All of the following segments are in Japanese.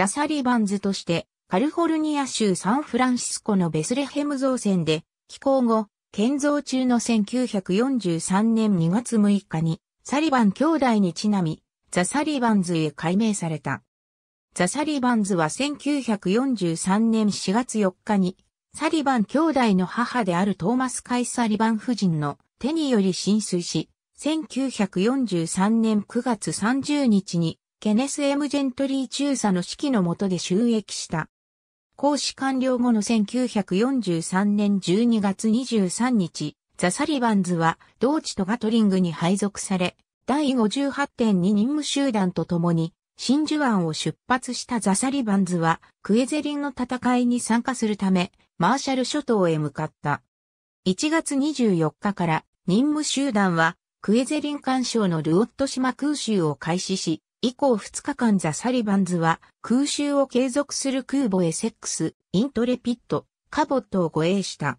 ザ・サリバンズとして、カルフォルニア州サンフランシスコのベスレヘム造船で、寄港後、建造中の1943年2月6日に、サリバン兄弟にちなみ、ザ・サリバンズへ改名された。ザ・サリバンズは1943年4月4日に、サリバン兄弟の母であるトーマス・カイ・サリバン夫人の手により浸水し、1943年9月30日にケネス・エム・ジェントリー中佐の指揮の下で収益した。公使完了後の1943年12月23日、ザ・サリバンズは同地とガトリングに配属され、第58.2任務集団と共に真珠湾を出発したザ・サリバンズはクエゼリンの戦いに参加するためマーシャル諸島へ向かった。1月24日から任務集団はクエゼリン干渉のルオット島空襲を開始し、以降2日間ザ・サリバンズは空襲を継続する空母エセックス、イントレピット、カボットを護衛した。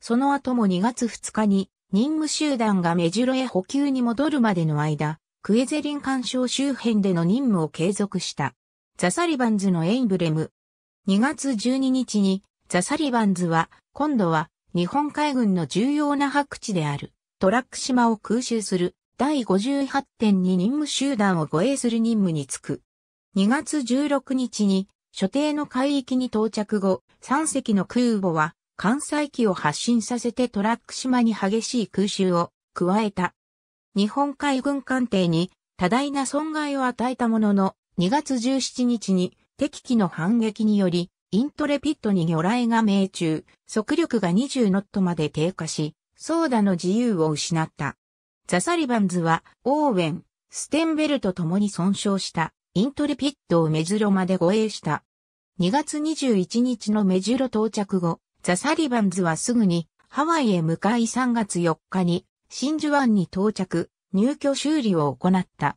その後も2月2日に任務集団がメジロへ補給に戻るまでの間、クエゼリン干渉周辺での任務を継続した。ザ・サリバンズのエイブレム。2月12日にザ・サリバンズは今度は日本海軍の重要な白地であるトラック島を空襲する。第58.2任務集団を護衛する任務に就く。2月16日に所定の海域に到着後、3隻の空母は艦載機を発進させてトラック島に激しい空襲を加えた。日本海軍艦艇に多大な損害を与えたものの、2月17日に敵機の反撃により、イントレピットに魚雷が命中、速力が20ノットまで低下し、ソーダの自由を失った。ザ・サリバンズは、オーウェン、ステンベルと共に損傷した、イントリピットをメジロまで護衛した。2月21日のメジロ到着後、ザ・サリバンズはすぐに、ハワイへ向かい3月4日に、真珠湾に到着、入居修理を行った。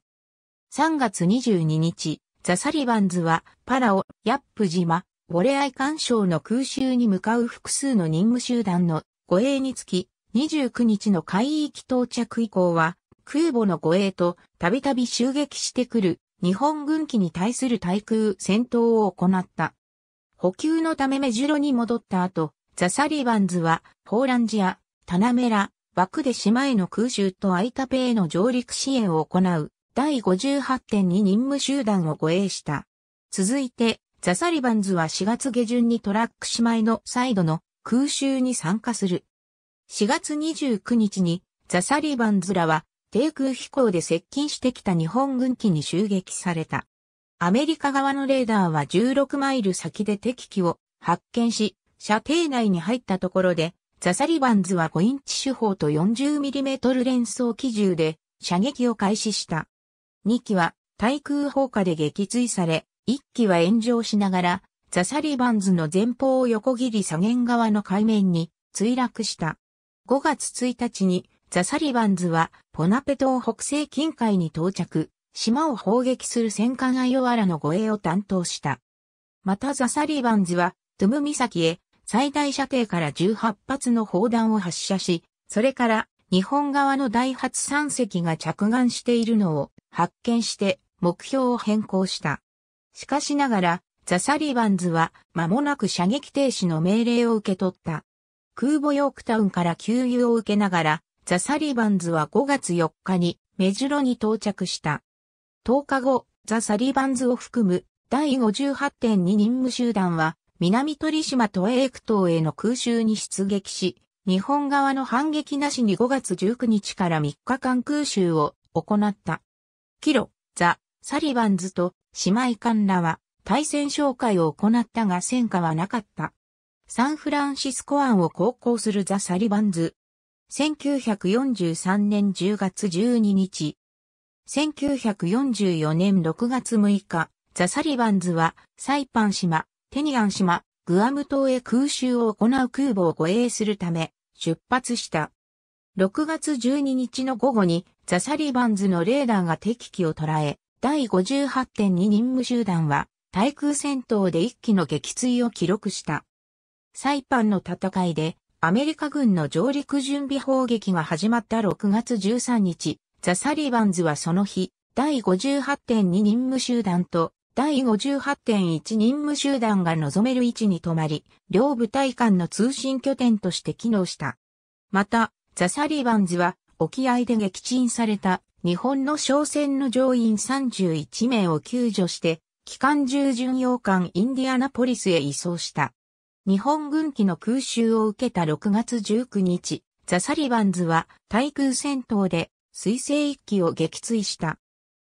3月22日、ザ・サリバンズは、パラオ、ヤップ島、ウォレアイ干渉の空襲に向かう複数の任務集団の護衛につき、29日の海域到着以降は、空母の護衛とたびたび襲撃してくる日本軍機に対する対空戦闘を行った。補給のためメジュロに戻った後、ザ・サリバンズは、ポーランジア、タナメラ、バクで島への空襲とアイタペへの上陸支援を行う、第58.2任務集団を護衛した。続いて、ザ・サリバンズは4月下旬にトラック島への再度の空襲に参加する。4月29日にザ・サリバンズらは低空飛行で接近してきた日本軍機に襲撃された。アメリカ側のレーダーは16マイル先で敵機を発見し、射程内に入ったところで、ザ・サリバンズは5インチ手法と 40mm 連装機銃で射撃を開始した。2機は対空砲火で撃墜され、1機は炎上しながら、ザ・サリバンズの前方を横切り左舷側の海面に墜落した。5月1日にザ・サリバンズはポナペ島北西近海に到着、島を砲撃する戦艦アヨアラの護衛を担当した。またザ・サリバンズはトゥム岬へ最大射程から18発の砲弾を発射し、それから日本側の第83隻が着岸しているのを発見して目標を変更した。しかしながら、ザ・サリバンズは間もなく射撃停止の命令を受け取った。空母ヨークタウンから給油を受けながら、ザ・サリバンズは5月4日にメジロに到着した。10日後、ザ・サリバンズを含む第58.2任務集団は南鳥島都営区島への空襲に出撃し、日本側の反撃なしに5月19日から3日間空襲を行った。キロ、ザ・サリバンズと姉妹艦らは対戦紹介を行ったが戦果はなかった。サンフランシスコ湾を航行するザ・サリバンズ。1943年10月12日。1944年6月6日、ザ・サリバンズは、サイパン島、テニアン島、グアム島へ空襲を行う空母を護衛するため、出発した。6月12日の午後に、ザ・サリバンズのレーダーが敵機を捉え、第58.2任務集団は、対空戦闘で一機の撃墜を記録した。サイパンの戦いで、アメリカ軍の上陸準備砲撃が始まった6月13日、ザ・サリバンズはその日、第58.2任務集団と第58.1任務集団が望める位置に止まり、両部隊間の通信拠点として機能した。また、ザ・サリバンズは沖合で撃沈された日本の商船の乗員31名を救助して、機関従巡洋艦インディアナポリスへ移送した。日本軍機の空襲を受けた6月19日、ザ・サリバンズは対空戦闘で水星一機を撃墜した。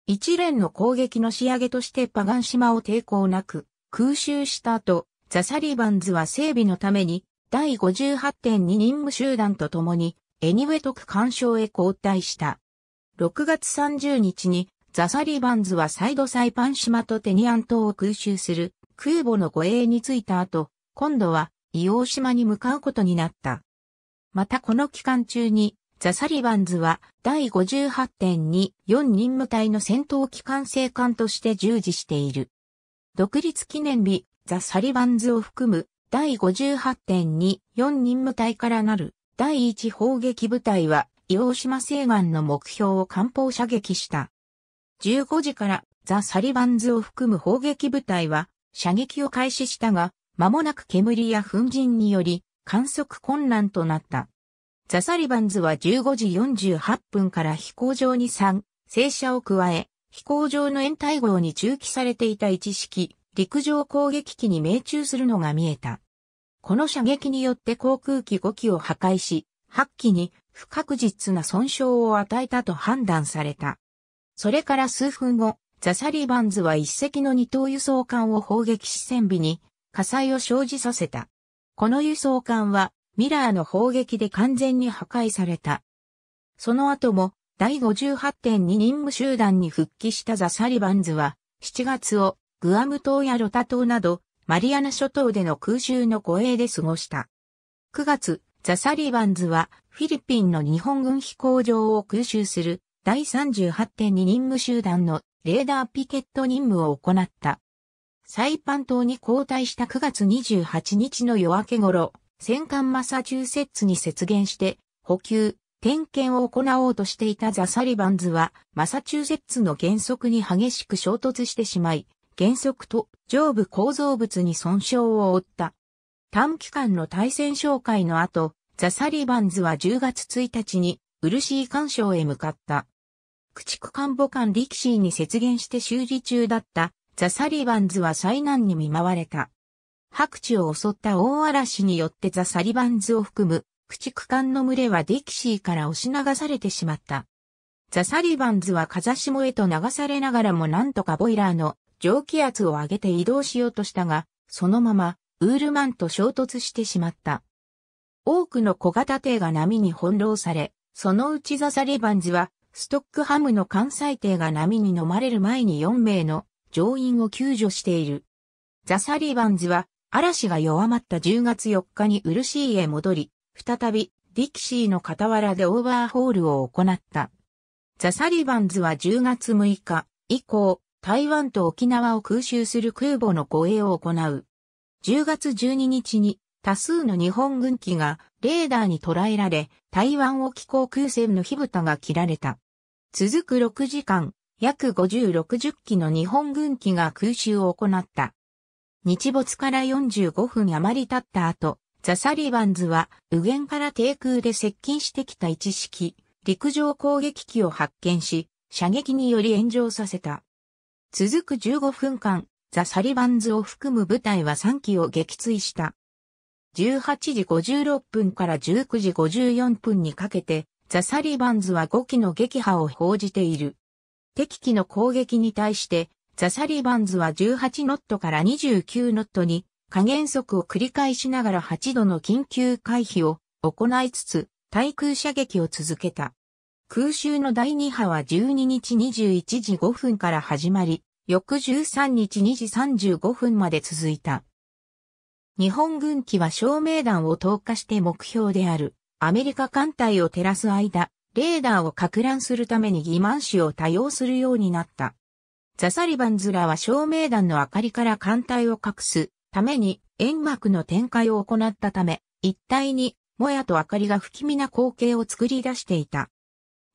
一連の攻撃の仕上げとしてパガン島を抵抗なく空襲した後、ザ・サリバンズは整備のために第58.2任務集団と共にエニウェト区干渉へ交代した。6月30日にザ・サリバンズはサイドサイパン島とテニアン島を空襲する空母の護衛についた後、今度は伊黄島に向かうことになった。またこの期間中に、ザ・サリバンズは第58.24任務隊の戦闘機関制艦として従事している。独立記念日、ザ・サリバンズを含む第58.24任務隊からなる第1砲撃部隊は伊黄島西岸の目標を艦砲射撃した。15時からザ・サリバンズを含む砲撃部隊は射撃を開始したが、間もなく煙や粉塵により観測困難となった。ザ・サリバンズは15時48分から飛行場に3、正社を加え、飛行場の掩体号に駐機されていた一式、陸上攻撃機に命中するのが見えた。この射撃によって航空機5機を破壊し、8機に不確実な損傷を与えたと判断された。それから数分後、ザ・サリバンズは一隻の二等輸送艦を砲撃し船尾に火災を生じさせた。この輸送艦はミラーの砲撃で完全に破壊された。その後も第58.2任務集団に復帰したザ・サリバンズは7月をグアム島やロタ島などマリアナ諸島での空襲の護衛で過ごした。9月、ザ・サリバンズはフィリピンの日本軍飛行場を空襲する第38.2任務集団のレーダーピケット任務を行った。サイパン島に交代した9月28日の夜明け頃、戦艦マサチューセッツに接現して、補給、点検を行おうとしていたザ・サリバンズは、マサチューセッツの原則に激しく衝突してしまい、原則と上部構造物に損傷を負った。短期間の対戦紹介の後、ザ・サリバンズは10月1日に、漆干渉へ向かった。駆逐艦母艦力士に接現して修理中だったザ・サリバンズは災難に見舞われた。白地を襲った大嵐によってザ・サリバンズを含む駆逐艦の群れはディキシーから押し流されてしまった。ザ・サリバンズは風下へと流されながらもなんとかボイラーの蒸気圧を上げて移動しようとしたが、そのままウールマンと衝突してしまった。多くの小型艇が波に翻弄され、そのうちザ・サリバンズはストックハムの関西艇が波に飲まれる前に4名の乗員を救助している。ザ・サリバンズは、嵐が弱まった10月4日にウルシーへ戻り、再び、ディキシーの傍らでオーバーホールを行った。ザ・サリバンズは10月6日以降、台湾と沖縄を空襲する空母の護衛を行う。10月12日に多数の日本軍機がレーダーに捉えられ、台湾沖航空船の火蓋が切られた。続く6時間、約5060機の日本軍機が空襲を行った。日没から45分余り経った後、ザ・サリバンズは右舷から低空で接近してきた一式、陸上攻撃機を発見し、射撃により炎上させた。続く15分間、ザ・サリバンズを含む部隊は3機を撃墜した。18時56分から19時54分にかけて、ザ・サリバンズは5機の撃破を報じている。敵機の攻撃に対して、ザ・サリバンズは18ノットから29ノットに加減速を繰り返しながら8度の緊急回避を行いつつ、対空射撃を続けた。空襲の第2波は12日21時5分から始まり、翌13日2時35分まで続いた。日本軍機は照明弾を投下して目標であるアメリカ艦隊を照らす間、レーダーを拡乱するために欺問視を多用するようになった。ザサリバンズらは照明弾の明かりから艦隊を隠すために煙幕の展開を行ったため、一体にもやと明かりが不気味な光景を作り出していた。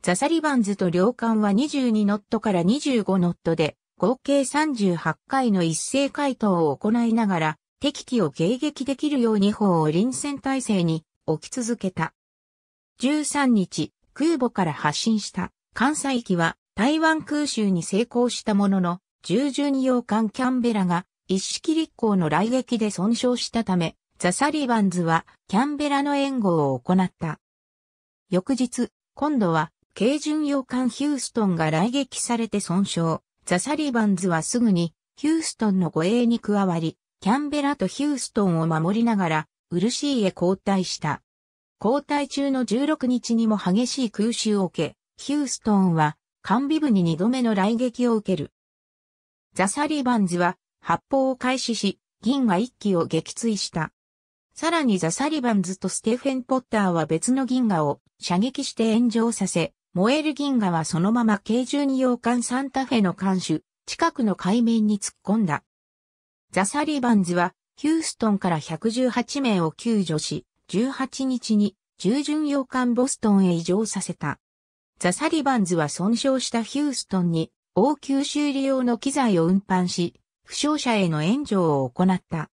ザサリバンズと両艦は22ノットから25ノットで、合計38回の一斉回答を行いながら、敵機を迎撃できるように砲を臨戦態勢に置き続けた。13日、空母から発進した艦載機は台湾空襲に成功したものの、従順洋艦キャンベラが一式立候の雷撃で損傷したため、ザ・サリバンズはキャンベラの援護を行った。翌日、今度は軽巡洋艦ヒューストンが雷撃されて損傷。ザ・サリバンズはすぐにヒューストンの護衛に加わり、キャンベラとヒューストンを守りながら、ウルシーへ交代した。交代中の16日にも激しい空襲を受け、ヒューストンは、完備部に2度目の雷撃を受ける。ザ・サリバンズは、発砲を開始し、銀河1機を撃墜した。さらにザ・サリバンズとステフェン・ポッターは別の銀河を射撃して炎上させ、燃える銀河はそのまま軽12洋艦サンタフェの艦首、近くの海面に突っ込んだ。ザ・サリバンズは、ヒューストンから118名を救助し、18日に従順洋艦ボストンへ移乗させた。ザ・サリバンズは損傷したヒューストンに応急修理用の機材を運搬し、負傷者への援助を行った。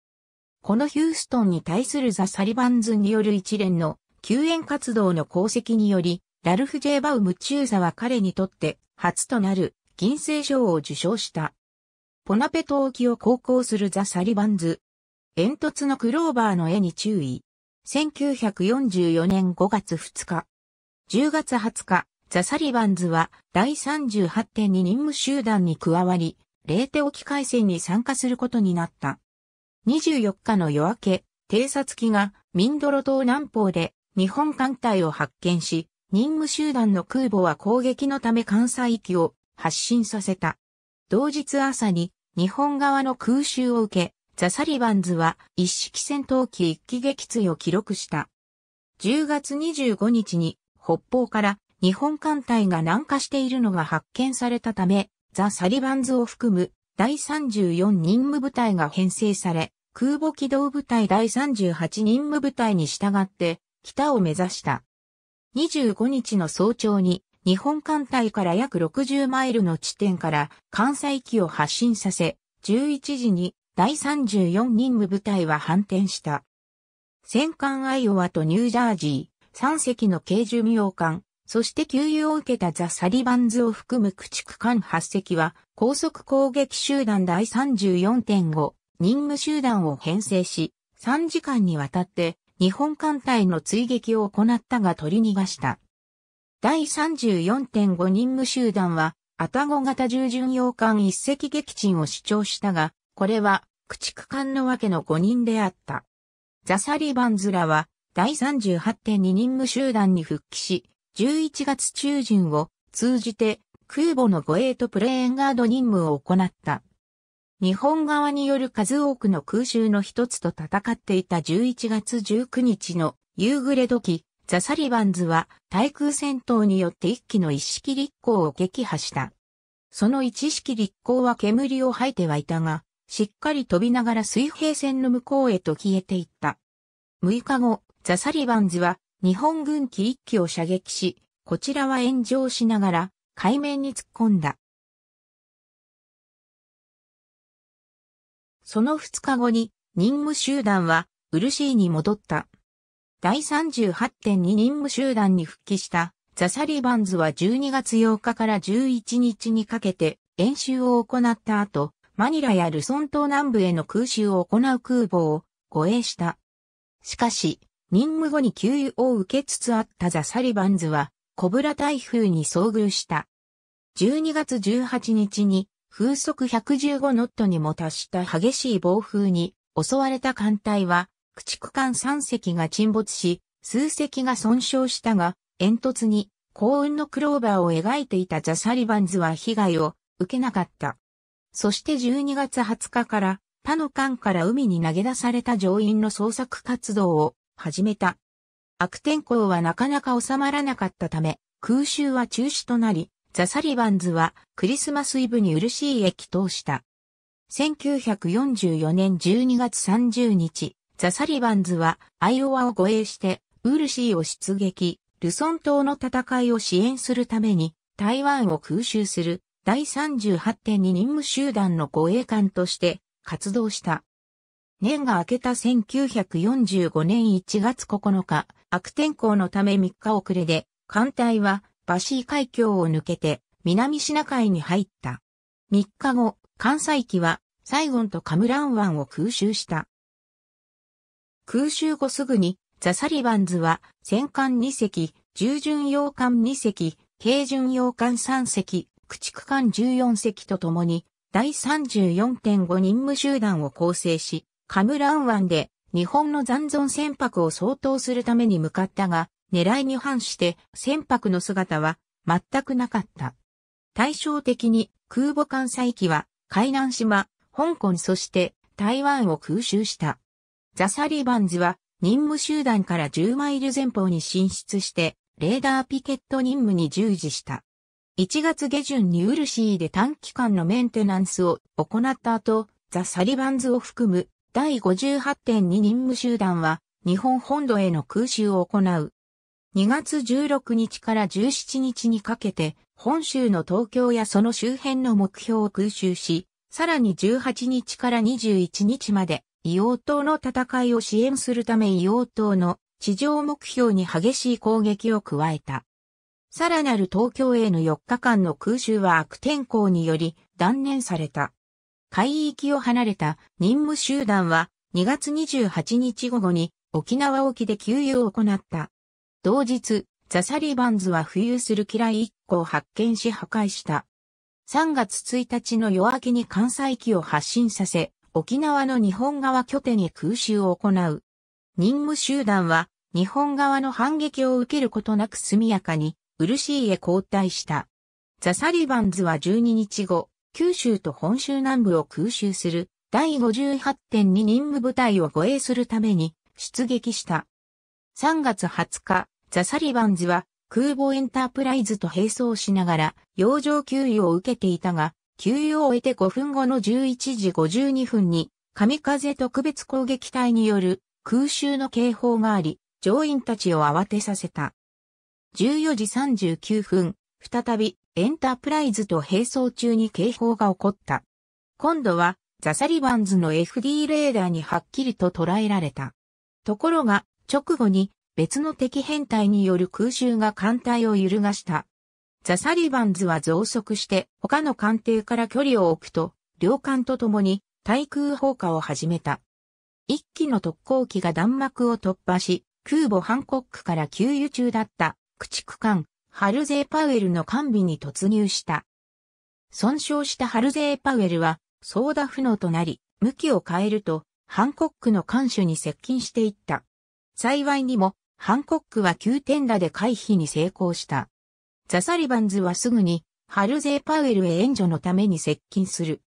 このヒューストンに対するザ・サリバンズによる一連の救援活動の功績により、ラルフ・ジェーバウム中佐は彼にとって初となる銀星賞を受賞した。ポナペト沖を航行するザ・サリバンズ。煙突のクローバーの絵に注意。1944年5月2日。10月20日、ザ・サリバンズは第38.2任務集団に加わり、レーテ沖海戦に参加することになった。24日の夜明け、偵察機がミンドロ島南方で日本艦隊を発見し、任務集団の空母は攻撃のため艦載域を発進させた。同日朝に日本側の空襲を受け、ザ・サリバンズは一式戦闘機一機撃墜を記録した。10月25日に北方から日本艦隊が南下しているのが発見されたため、ザ・サリバンズを含む第34任務部隊が編成され、空母機動部隊第38任務部隊に従って北を目指した。25日の早朝に日本艦隊から約60マイルの地点から関西機を発進させ、11時に第34任務部隊は反転した。戦艦アイオワとニュージャージー、3隻の軽巡洋艦、そして給油を受けたザ・サリバンズを含む駆逐艦8隻は、高速攻撃集団第34.5任務集団を編成し、3時間にわたって日本艦隊の追撃を行ったが取り逃がした。第34.5任務集団は、アタゴ型従巡洋艦1隻撃沈を主張したが、これは駆逐艦のわけの5人であった。ザ・サリバンズらは、第38.2任務集団に復帰し、11月中旬を通じて空母の護衛とプレーンガード任務を行った。日本側による数多くの空襲の一つと戦っていた11月19日の夕暮れ時、ザ・サリバンズは対空戦闘によって一機の一式立候を撃破した。その一式立候は煙を吐いてはいたが、しっかり飛びながら水平線の向こうへと消えていった。6日後、ザ・サリバンズは日本軍機1機を射撃し、こちらは炎上しながら海面に突っ込んだ。その2日後に任務集団はウルシーに戻った。第38.2任務集団に復帰したザ・サリバンズは12月8日から11日にかけて演習を行った後、マニラやルソン島南部への空襲を行う空母を護衛した。しかし、任務後に給油を受けつつあったザ・サリバンズは、コブラ台風に遭遇した。12月18日に風速115ノットにも達した激しい暴風に襲われた艦隊は、駆逐艦3隻が沈没し、数隻が損傷したが、煙突に幸運のクローバーを描いていたザ・サリバンズは被害を受けなかった。そして12月20日から他の艦から海に投げ出された乗員の捜索活動を始めた。悪天候はなかなか収まらなかったため、空襲は中止となり、ザ・サリバンズはクリスマスイブに漆い駅通した。1944年12月30日、ザ・サリバンズはアイオワを護衛してウルシーを出撃、ルソン島の戦いを支援するために台湾を空襲する第38.2任務集団の護衛官として活動した。年が明けた1945年1月9日、悪天候のため3日遅れで、艦隊はバシー海峡を抜けて南シナ海に入った。3日後、関西機はサイゴンとカムラン湾を空襲した。空襲後すぐに、ザ・サリバンズは戦艦2隻、従巡洋艦2隻、軽巡洋艦3隻、駆逐艦14隻とともに、第34.5任務集団を構成し、カムラン湾で日本の残存船舶を相当するために向かったが、狙いに反して船舶の姿は全くなかった。対照的に空母艦載機は海南島、香港そして台湾を空襲した。ザ・サリバンズは任務集団から10マイル前方に進出してレーダーピケット任務に従事した。1月下旬にウルシーで短期間のメンテナンスを行った後、ザ・サリバンズを含む第58.2任務集団は日本本土への空襲を行う。2月16日から17日にかけて本州の東京やその周辺の目標を空襲し、さらに18日から21日まで硫黄島の戦いを支援するため硫黄島の地上目標に激しい攻撃を加えた。さらなる東京への4日間の空襲は悪天候により断念された。海域を離れた任務集団は2月28日午後に沖縄沖で給油を行った。同日、ザ・サリバンズは浮遊する機雷1個を発見し破壊した。3月1日の夜明けに関西機を発進させ、沖縄の日本側拠点へ空襲を行う。任務集団は日本側の反撃を受けることなく速やかにウルシーへ交代した。ザ・サリバンズは12日後、九州と本州南部を空襲する第58.2任務部隊を護衛するために出撃した。3月20日、ザ・サリバンズは空母エンタープライズと並走しながら洋上給油を受けていたが、給油を終えて5分後の11時52分に、神風特別攻撃隊による空襲の警報があり、乗員たちを慌てさせた。14時39分、再びエンタープライズと並走中に警報が起こった。今度はザ・サリバンズの FD レーダーにはっきりと捉えられた。ところが直後に別の敵編隊による空襲が艦隊を揺るがした。ザ・サリバンズは増速して他の艦艇から距離を置くと、両艦と共に対空砲火を始めた。一機の特攻機が弾幕を突破し、空母ハンコックから給油中だった駆逐艦、ハルゼー・パウエルの艦尾に突入した。損傷したハルゼー・パウエルは、ソーダ不能となり、向きを変えると、ハンコックの艦首に接近していった。幸いにも、ハンコックは9点打で回避に成功した。ザ・サリバンズはすぐに、ハルゼー・パウエルへ援助のために接近する。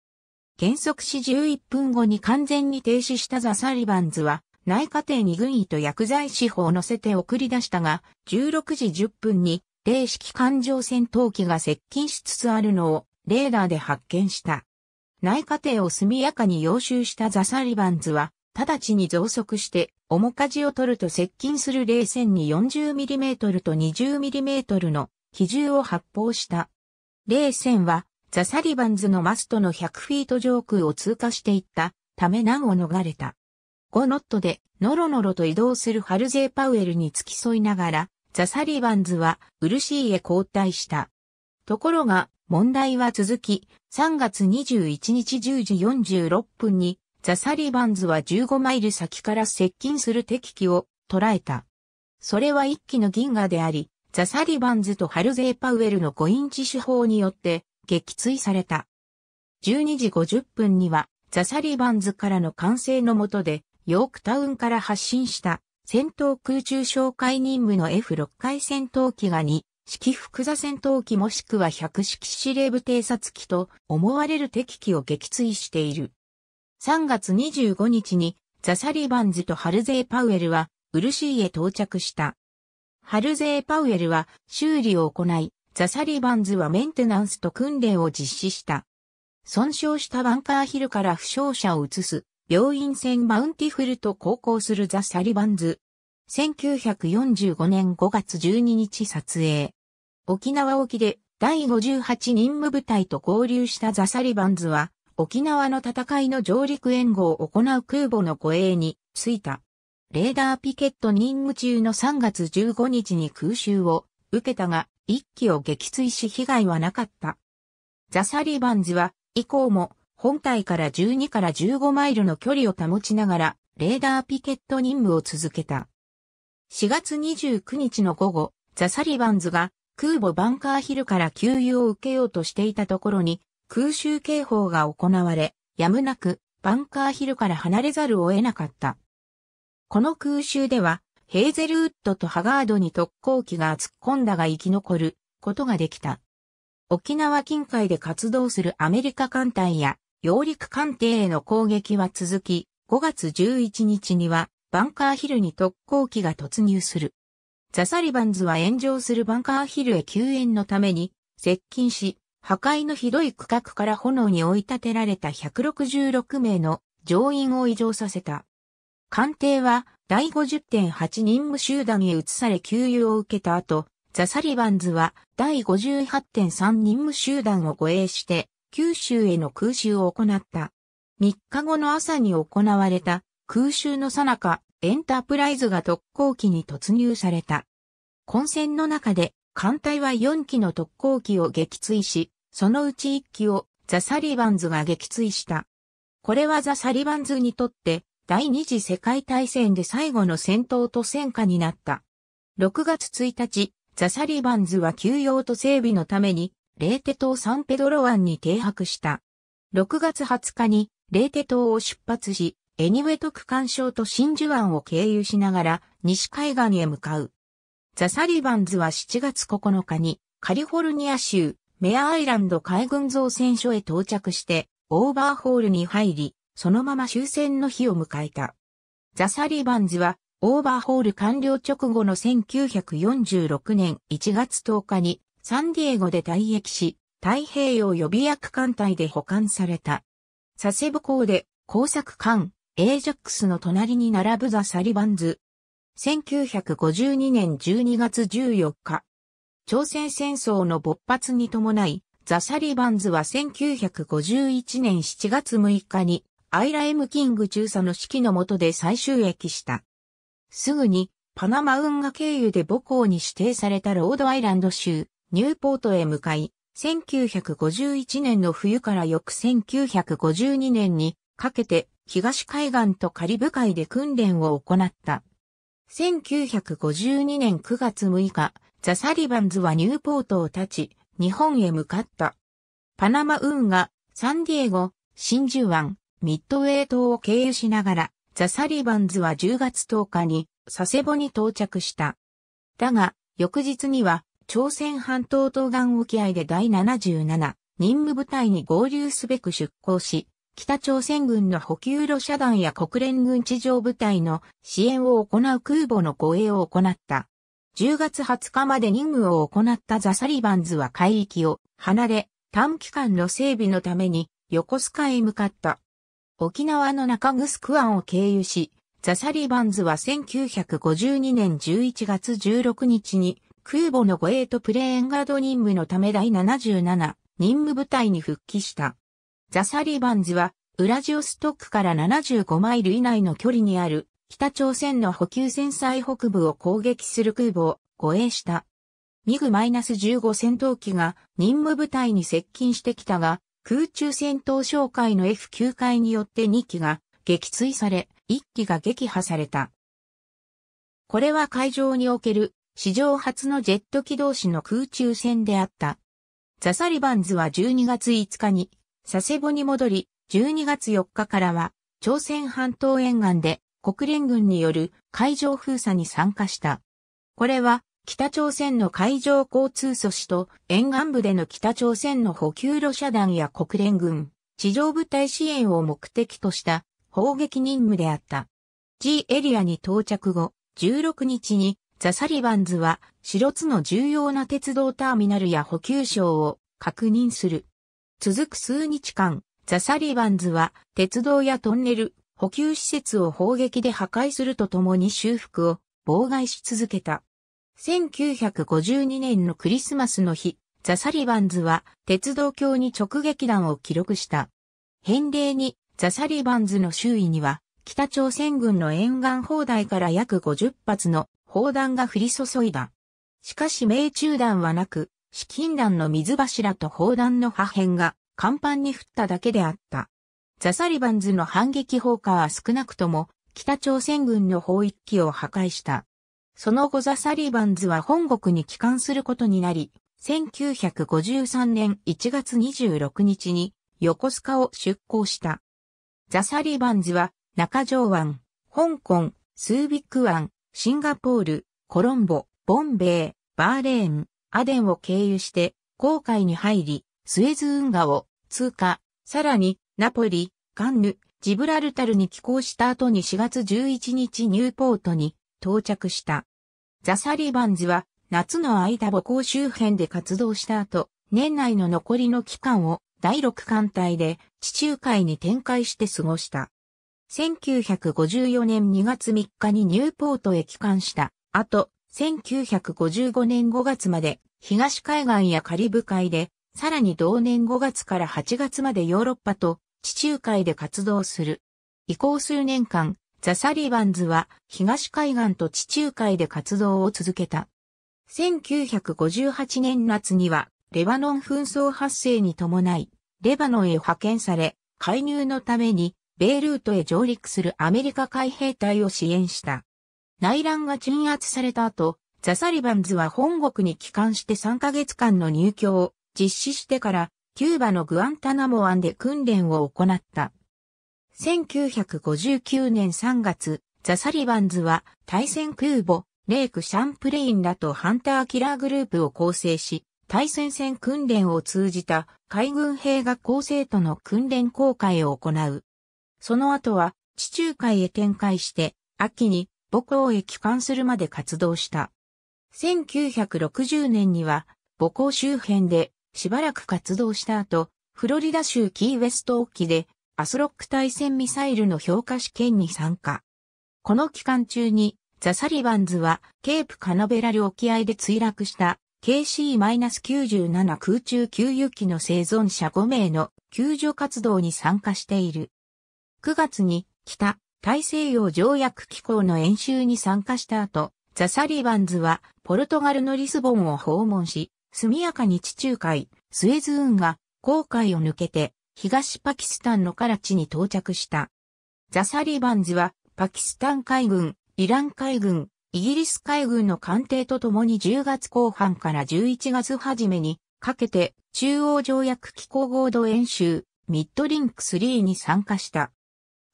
減速し11分後に完全に停止したザ・サリバンズは、内科艇に軍医と薬剤師法を乗せて送り出したが、16時10分に、零式環状戦闘機が接近しつつあるのを、レーダーで発見した。内科艇を速やかに要収したザ・サリバンズは、直ちに増速して、面舵を取ると接近する冷戦に 40mm と 20mm の機銃を発砲した。冷戦は、ザ・サリバンズのマストの100フィート上空を通過していったため難を逃れた。5ノットでノロノロと移動するハルゼー・パウエルに付き添いながら、ザ・サリバンズはウルシーへ交代した。ところが、問題は続き、3月21日10時46分に、ザ・サリバンズは15マイル先から接近する敵機を捉えた。それは一機の銀河であり、ザ・サリバンズとハルゼー・パウエルの5インチ手法によって撃墜された。12時50分には、ザ・サリバンズからの完成のもとで、ヨークタウンから発進した戦闘空中哨戒任務の F6 回戦闘機が2式複座戦闘機もしくは100式司令部偵察機と思われる敵機を撃墜している。3月25日にザ・サリバンズとハルゼー・パウエルはウルシーへ到着した。ハルゼー・パウエルは修理を行い、ザ・サリバンズはメンテナンスと訓練を実施した。損傷したバンカーヒルから負傷者を移す病院船マウンティフルと航行するザ・サリバンズ。1945年5月12日撮影。沖縄沖で第58任務部隊と合流したザ・サリバンズは、沖縄の戦いの上陸援護を行う空母の護衛に着いた。レーダーピケット任務中の3月15日に空襲を受けたが、一機を撃墜し被害はなかった。ザ・サリバンズは以降も本体から12から15マイルの距離を保ちながら、レーダーピケット任務を続けた。4月29日の午後、ザ・サリバンズが空母バンカーヒルから給油を受けようとしていたところに空襲警報が行われ、やむなくバンカーヒルから離れざるを得なかった。この空襲では、ヘーゼルウッドとハガードに特攻機が突っ込んだが生き残ることができた。沖縄近海で活動するアメリカ艦隊や揚陸艦艇への攻撃は続き、5月11日にはバンカーヒルに特攻機が突入する。ザ・サリバンズは炎上するバンカーヒルへ救援のために接近し、破壊のひどい区画から炎に追い立てられた166名の乗員を移乗させた。艦艇は第50.8任務集団へ移され給油を受けた後、ザ・サリバンズは第58.3任務集団を護衛して九州への空襲を行った。3日後の朝に行われた空襲の最中、エンタープライズが特攻機に突入された。混戦の中で艦隊は4機の特攻機を撃墜し、そのうち1機をザ・サリバンズが撃墜した。これはザ・サリバンズにとって第二次世界大戦で最後の戦闘と戦果になった。6月1日、ザ・サリバンズは休養と整備のためにレーテ島サンペドロ湾に停泊した。6月20日にレーテ島を出発し、エニウェト区干渉と真珠湾を経由しながら西海岸へ向かう。ザ・サリバンズは7月9日にカリフォルニア州メアアイランド海軍造船所へ到着してオーバーホールに入り、そのまま終戦の日を迎えた。ザ・サリバンズはオーバーホール完了直後の1946年1月10日にサンディエゴで退役し、太平洋予備役艦隊で保管された。佐世保港で工作艦、エージャックスの隣に並ぶザ・サリバンズ。1952年12月14日。朝鮮戦争の勃発に伴い、ザ・サリバンズは1951年7月6日に、アイラ・エム・キング中佐の指揮の下で再収益した。すぐに、パナマ運河経由で母港に指定されたロードアイランド州、ニューポートへ向かい、1951年の冬から翌1952年にかけて東海岸とカリブ海で訓練を行った。1952年9月6日、ザ・サリバンズはニューポートを立ち、日本へ向かった。パナマ運河、サンディエゴ、真珠湾、ミッドウェイ島を経由しながら、ザ・サリバンズは10月10日に佐世保に到着した。だが、翌日には朝鮮半島東岸沖合で第77任務部隊に合流すべく出港し、北朝鮮軍の補給路遮断や国連軍地上部隊の支援を行う空母の護衛を行った。10月20日まで任務を行ったザ・サリバンズは海域を離れ、短期間の整備のために横須賀へ向かった。沖縄の中城湾を経由し、ザ・サリバンズは1952年11月16日に空母の護衛とプレーンガード任務のため第77任務部隊に復帰した。ザ・サリバンズは、ウラジオストックから75マイル以内の距離にある北朝鮮の補給船最北部を攻撃する空母を護衛した。ミグ -15 戦闘機が任務部隊に接近してきたが、空中戦闘哨戒の F9 回によって2機が撃墜され、1機が撃破された。これは海上における史上初のジェット機同士の空中戦であった。ザ・サリバンズは12月5日に佐世保に戻り、12月4日からは朝鮮半島沿岸で国連軍による海上封鎖に参加した。これは北朝鮮の海上交通阻止と沿岸部での北朝鮮の補給路遮断や国連軍、地上部隊支援を目的とした砲撃任務であった。G エリアに到着後、16日にザ・サリバンズは、ロツの重要な鉄道ターミナルや補給省を確認する。続く数日間、ザ・サリバンズは、鉄道やトンネル、補給施設を砲撃で破壊するとともに修復を妨害し続けた。1952年のクリスマスの日、ザ・サリバンズは鉄道橋に直撃弾を記録した。返礼にザ・サリバンズの周囲には北朝鮮軍の沿岸砲台から約50発の砲弾が降り注いだ。しかし命中弾はなく、資金弾の水柱と砲弾の破片が甲板に降っただけであった。ザ・サリバンズの反撃砲火は少なくとも北朝鮮軍の砲一機を破壊した。その後ザ・サリバンズは本国に帰還することになり、1953年1月26日に横須賀を出港した。ザ・サリバンズは中条湾、香港、スービック湾、シンガポール、コロンボ、ボンベイ、バーレーン、アデンを経由して、航海に入り、スエズ運河を通過、さらに、ナポリ、カンヌ、ジブラルタルに寄港した後に4月11日ニューポートに到着した。ザ・サリバンズは夏の間母港周辺で活動した後、年内の残りの期間を第6艦隊で地中海に展開して過ごした。1954年2月3日にニューポートへ帰還した後、1955年5月まで東海岸やカリブ海で、さらに同年5月から8月までヨーロッパと地中海で活動する。以降数年間、ザ・サリバンズは東海岸と地中海で活動を続けた。1958年夏には、レバノン紛争発生に伴い、レバノンへ派遣され、介入のためにベイルートへ上陸するアメリカ海兵隊を支援した。内乱が鎮圧された後、ザ・サリバンズは本国に帰還して3ヶ月間の入居を実施してから、キューバのグアンタナモ湾で訓練を行った。1959年3月、ザ・サリバンズは対戦空母、レイク・シャンプレインらとハンターキラーグループを構成し、対戦戦訓練を通じた海軍兵が構成との訓練公開を行う。その後は地中海へ展開して、秋に母校へ帰還するまで活動した。1960年には母校周辺でしばらく活動した後、フロリダ州キーウェスト沖でアスロック対戦ミサイルの評価試験に参加。この期間中にザ・サリバンズはケープカノベラル沖合で墜落した KC-97 空中給油機の生存者5名の救助活動に参加している。9月に北大西洋条約機構の演習に参加した後、ザ・サリバンズはポルトガルのリスボンを訪問し、速やかに地中海、スエズ運河、航海を抜けて東パキスタンのカラチに到着した。ザ・サリバンズはパキスタン海軍、イラン海軍、イギリス海軍の艦艇と共に10月後半から11月初めにかけて中央条約機構合同演習ミッドリンク3に参加した。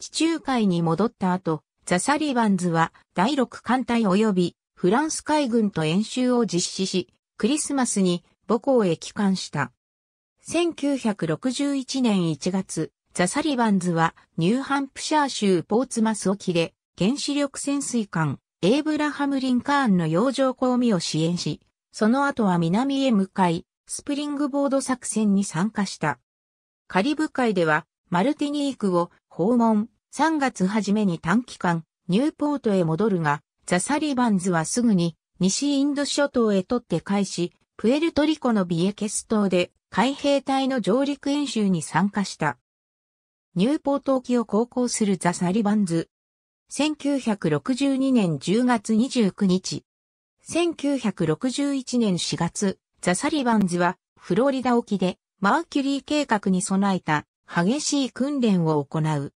地中海に戻った後、ザ・サリバンズは第6艦隊及びフランス海軍と演習を実施し、クリスマスに母校へ帰還した。1961年1月、ザ・サリバンズはニューハンプシャー州ポーツマス沖で原子力潜水艦エイブラハム・リンカーンの洋上公務を支援し、その後は南へ向かい、スプリングボード作戦に参加した。カリブ海ではマルティニークを訪問。3月初めに短期間、ニューポートへ戻るが、ザ・サリバンズはすぐに西インド諸島へとって返し、プエルトリコのビエケス島で海兵隊の上陸演習に参加した。ニューポート沖を航行するザ・サリバンズ。1962年10月29日。1961年4月、ザ・サリバンズはフロリダ沖でマーキュリー計画に備えた激しい訓練を行う。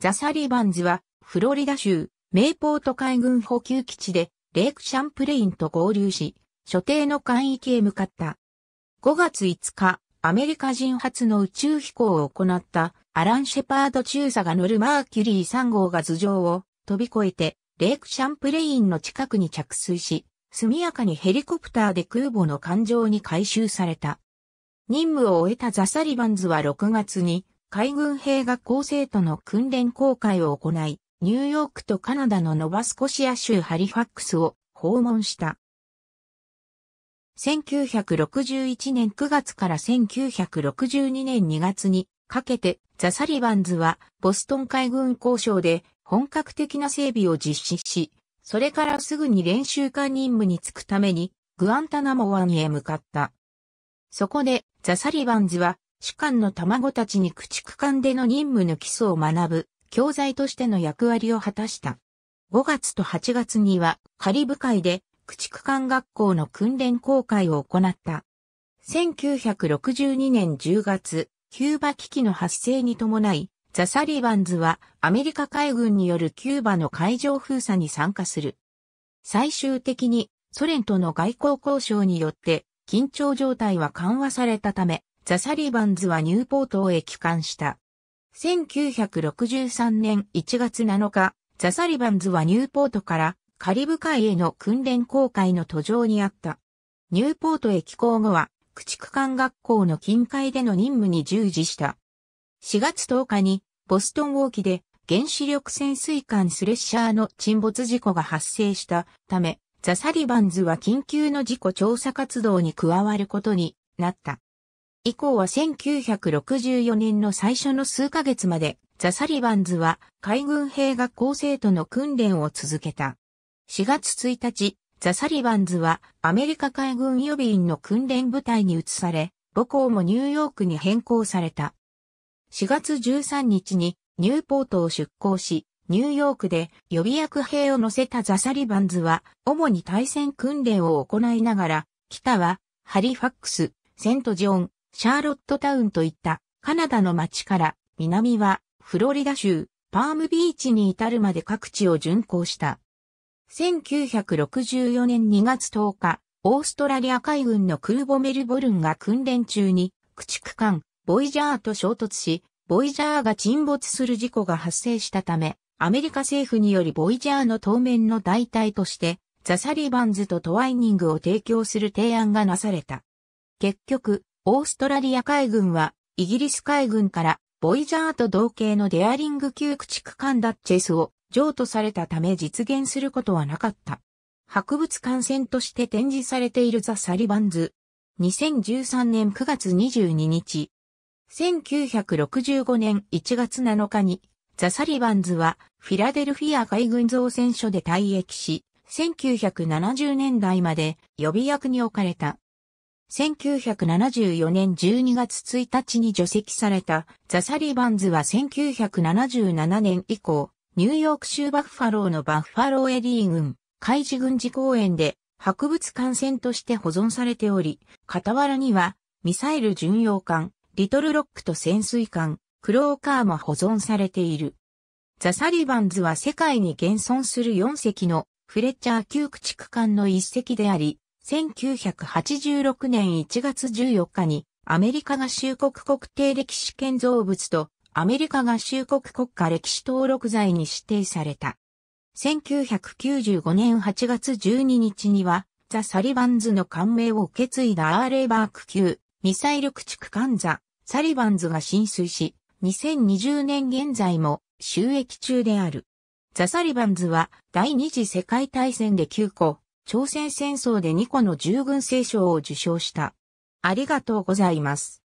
ザ・サリバンズは、フロリダ州、メイポート海軍補給基地で、レイクシャンプレインと合流し、所定の海域へ向かった。5月5日、アメリカ人初の宇宙飛行を行ったアラン・シェパード中佐が乗るマーキュリー3号が頭上を飛び越えてレイクシャンプレインの近くに着水し、速やかにヘリコプターで空母の艦上に回収された。任務を終えたザ・サリバンズは6月に海軍兵学校生との訓練公開を行い、ニューヨークとカナダのノバスコシア州ハリファックスを訪問した。1961年9月から1962年2月にかけてザ・サリバンズはボストン海軍交渉で本格的な整備を実施し、それからすぐに練習艦任務に就くためにグアンタナモ湾へ向かった。そこでザ・サリバンズは、主官の卵たちに駆逐艦での任務の基礎を学ぶ、教材としての役割を果たした。5月と8月には、カリブ海で、駆逐艦学校の訓練公開を行った。1962年10月、キューバ危機の発生に伴い、ザ・サリバンズはアメリカ海軍によるキューバの海上封鎖に参加する。最終的にソ連との外交交渉によって緊張状態は緩和されたため、ザ・サリバンズはニューポートをへ帰還した。1963年1月7日、ザ・サリバンズはニューポートからカリブ海への訓練航海の途上にあった。ニューポートへ帰港後は、駆逐艦学校の近海での任務に従事した。4月10日に、ボストン沖で原子力潜水艦スレッシャーの沈没事故が発生したため、ザ・サリバンズは緊急の事故調査活動に加わることになった。以降は1964年の最初の数ヶ月まで、ザ・サリバンズは海軍兵学校生徒の訓練を続けた。4月1日、ザ・サリバンズはアメリカ海軍予備員の訓練部隊に移され、母校もニューヨークに変更された。4月13日にニューポートを出港し、ニューヨークで予備役兵を乗せたザ・サリバンズは、主に対戦訓練を行いながら、北は、ハリファックス、セントジョン、シャーロットタウンといったカナダの町から、南は、フロリダ州、パームビーチに至るまで各地を巡航した。1964年2月10日、オーストラリア海軍の空母メルボルンが訓練中に、駆逐艦、ボイジャーと衝突し、ボイジャーが沈没する事故が発生したため、アメリカ政府によりボイジャーの当面の代替として、ザ・サリバンズとトワイニングを提供する提案がなされた。結局、オーストラリア海軍は、イギリス海軍から、ボイジャーと同型のデアリング級駆逐艦ダッチェスを譲渡されたため実現することはなかった。博物館船として展示されているザ・サリバンズ。2013年9月22日。1965年1月7日にザ・サリバンズはフィラデルフィア海軍造船所で退役し、1970年代まで予備役に置かれた。1974年12月1日に除籍されたザ・サリバンズは1977年以降、ニューヨーク州バッファローのバッファローエリー軍、海事軍事公園で博物館船として保存されており、傍らにはミサイル巡洋艦、リトルロックと潜水艦、クローカーも保存されている。ザ・サリバンズは世界に現存する4隻のフレッチャー級駆逐艦の一隻であり、1986年1月14日にアメリカ合衆国国定歴史建造物とアメリカ合衆国国家歴史登録財に指定された。1995年8月12日にはザ・サリバンズの艦名を受け継いだアーレーバーク級ミサイル駆逐艦ザ・サリバンズが浸水し、2020年現在も収益中である。ザ・サリバンズは第二次世界大戦で9個、朝鮮戦争で2個の従軍聖賞を受賞した。ありがとうございます。